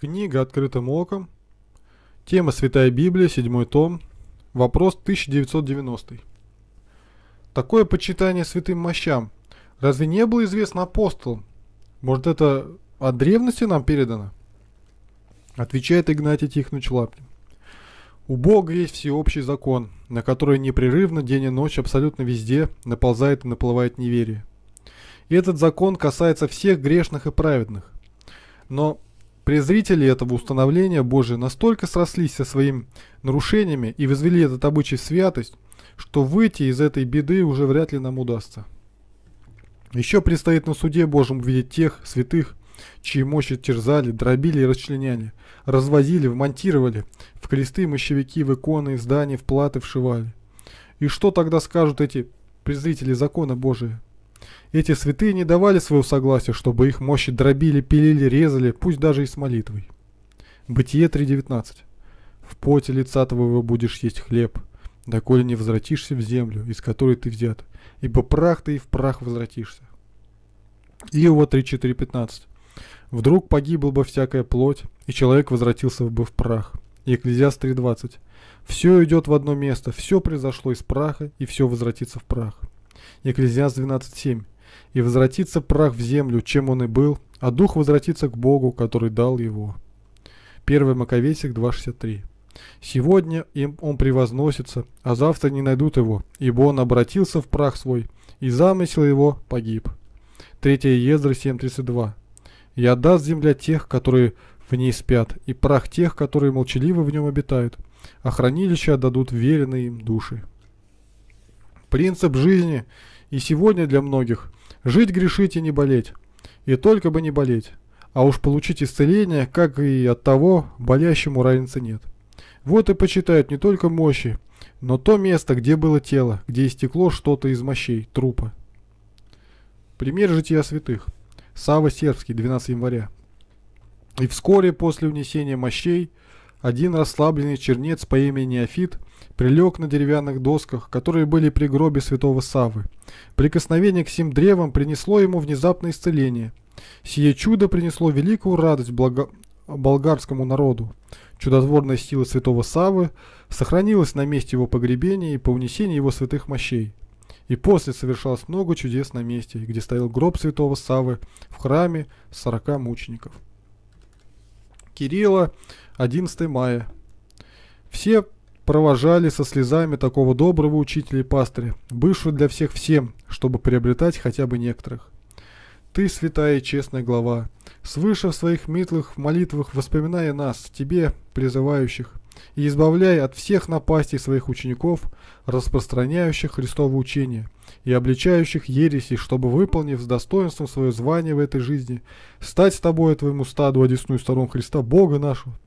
Книга «Открытым оком». Тема «Святая Библия», седьмой том. Вопрос 1990. Такое почитание святым мощам разве не было известно апостолам? Может это от древности нам передано? Отвечает Игнатий Тихонович Лапин. У Бога есть всеобщий закон, на который непрерывно день и ночь абсолютно везде наползает и наплывает неверие. И этот закон касается всех грешных и праведных. Но Презрители этого установления Божие настолько срослись со своими нарушениями и возвели этот обычай в святость, что выйти из этой беды уже вряд ли нам удастся. Еще предстоит на суде Божьем увидеть тех святых, чьи мощи терзали, дробили и расчленяли, развозили, вмонтировали, в кресты, мощевики, в иконы, в здания, в платы вшивали. И что тогда скажут эти презрители закона Божия? Эти святые не давали своего согласия, чтобы их мощи дробили, пилили, резали, пусть даже и с молитвой. Бытие 3.19. «В поте лица твоего будешь есть хлеб, доколе не возвратишься в землю, из которой ты взят, ибо прах ты и в прах возвратишься». Иова 3.4.15. «Вдруг погибла бы всякая плоть, и человек возвратился бы в прах». Екклезиаст 3.20. «Все идет в одно место, все произошло из праха, и все возвратится в прах». Екклезиаст 12.7. «И возвратится прах в землю, чем он и был, а дух возвратится к Богу, который дал его». 1 Маковесик 2.63. «Сегодня им он превозносится, а завтра не найдут его, ибо он обратился в прах свой, и замысел его погиб». 3 Ездра 7.32. «И отдаст земля тех, которые в ней спят, и прах тех, которые молчаливо в нем обитают, а хранилище отдадут веренные им души» принцип жизни. И сегодня для многих жить, грешить и не болеть. И только бы не болеть. А уж получить исцеление, как и от того, болящему разницы нет. Вот и почитают не только мощи, но то место, где было тело, где истекло что-то из мощей, трупа. Пример жития святых. Сава Сербский, 12 января. И вскоре после унесения мощей, один расслабленный чернец по имени Неофит прилег на деревянных досках, которые были при гробе святого Савы. Прикосновение к сим древам принесло ему внезапное исцеление. Сие чудо принесло великую радость благо... болгарскому народу. Чудотворная сила святого Савы сохранилась на месте его погребения и по унесении его святых мощей. И после совершалось много чудес на месте, где стоял гроб святого Савы в храме 40 мучеников. Кирилла, 11 мая. Все провожали со слезами такого доброго учителя и пастыря, бывшего для всех всем, чтобы приобретать хотя бы некоторых. Ты, святая и честная глава, свыше в своих митлых молитвах воспоминая нас, тебе, призывающих, и избавляй от всех напастей своих учеников, распространяющих Христово учение и обличающих ереси, чтобы, выполнив с достоинством свое звание в этой жизни, стать с тобой и твоему стаду одесную сторон Христа Бога нашего,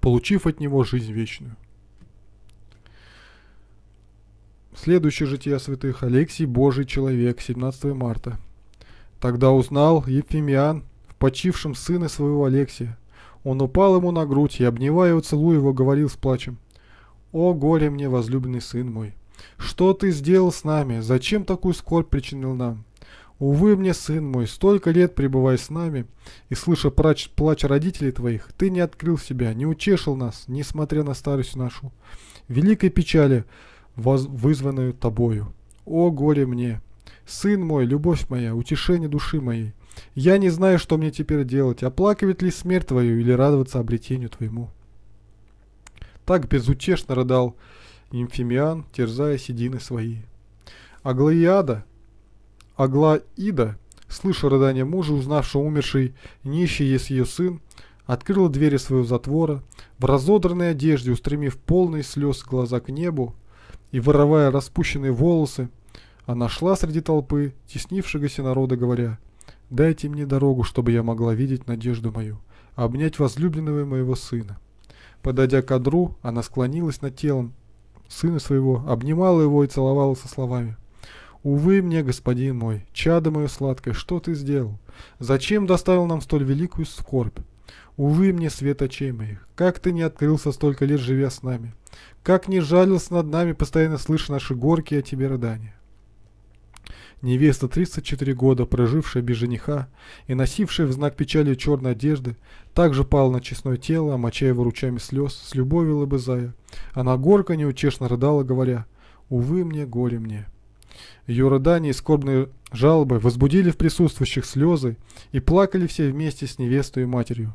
получив от Него жизнь вечную. Следующее житие святых Алексий, Божий человек, 17 марта. Тогда узнал Ефимиан в почившем сына своего Алексия. Он упал ему на грудь и, обнимая его, целуя его, говорил с плачем. «О, горе мне, возлюбленный сын мой! Что ты сделал с нами? Зачем такую скорбь причинил нам? Увы мне, сын мой, столько лет пребывая с нами, и, слыша плач, плач родителей твоих, ты не открыл себя, не учешил нас, несмотря на старость нашу. Великой печали!» вызванную тобою. О горе мне! Сын мой, любовь моя, утешение души моей! Я не знаю, что мне теперь делать, оплакивать ли смерть твою или радоваться обретению твоему. Так безутешно рыдал Нимфимиан, терзая седины свои. Аглаиада, Аглаида, слыша рыдание мужа, узнав, что умерший нищий есть ее сын, открыла двери своего затвора, в разодранной одежде, устремив полные слез глаза к небу, и, вырывая распущенные волосы, она шла среди толпы, теснившегося народа, говоря, «Дайте мне дорогу, чтобы я могла видеть надежду мою, обнять возлюбленного моего сына». Подойдя к одру, она склонилась над телом сына своего, обнимала его и целовала со словами. «Увы мне, господин мой, чадо мое сладкое, что ты сделал? Зачем доставил нам столь великую скорбь? Увы мне, свет очей моих, как ты не открылся столько лет, живя с нами? Как не жалился над нами, постоянно слыша наши горки о тебе рыдания? Невеста, 34 года, прожившая без жениха и носившая в знак печали черной одежды, также пала на честное тело, омоча его ручами слез, с любовью лобызая. Она горько неутешно рыдала, говоря, «Увы мне, горе мне». Ее рыдания и скорбные жалобы возбудили в присутствующих слезы и плакали все вместе с невестой и матерью.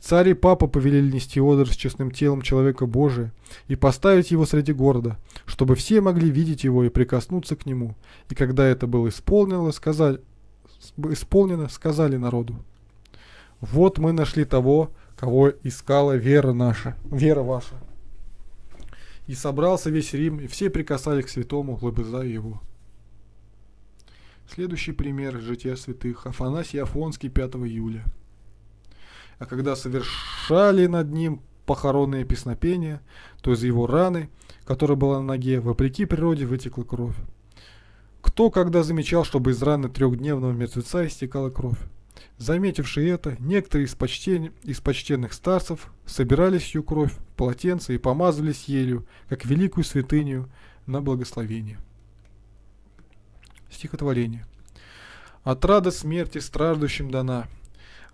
Царь и папа повелели нести одр с честным телом человека Божия и поставить его среди города, чтобы все могли видеть его и прикоснуться к нему. И когда это было исполнено, сказали, исполнено, сказали народу. Вот мы нашли того, кого искала вера наша, вера ваша. И собрался весь Рим, и все прикасались к святому, лобызая его. Следующий пример – жития святых. Афанасий Афонский, 5 июля а когда совершали над ним похоронные песнопения, то из его раны, которая была на ноге, вопреки природе вытекла кровь. Кто когда замечал, чтобы из раны трехдневного мертвеца истекала кровь? Заметивши это, некоторые из, почтен... из почтенных старцев собирали сию кровь в полотенце и помазывались ею, как великую святыню, на благословение. Стихотворение. Отрада смерти страждущим дана –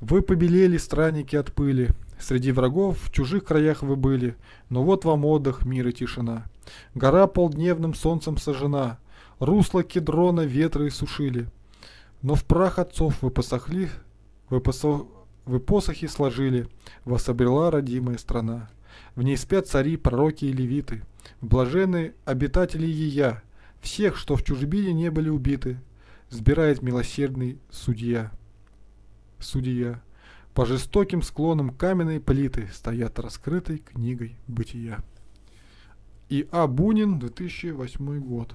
вы побелели, странники от пыли, Среди врагов в чужих краях вы были, Но вот вам отдых, мир и тишина. Гора полдневным солнцем сожжена, Русло кедрона ветры сушили, Но в прах отцов вы посохли, вы, посо... вы посохи сложили, Вас обрела родимая страна. В ней спят цари, пророки и левиты, Блаженные обитатели ея, Всех, что в чужбине не были убиты, Сбирает милосердный судья судья. По жестоким склонам каменной плиты стоят раскрытой книгой бытия. И А. Бунин, 2008 год.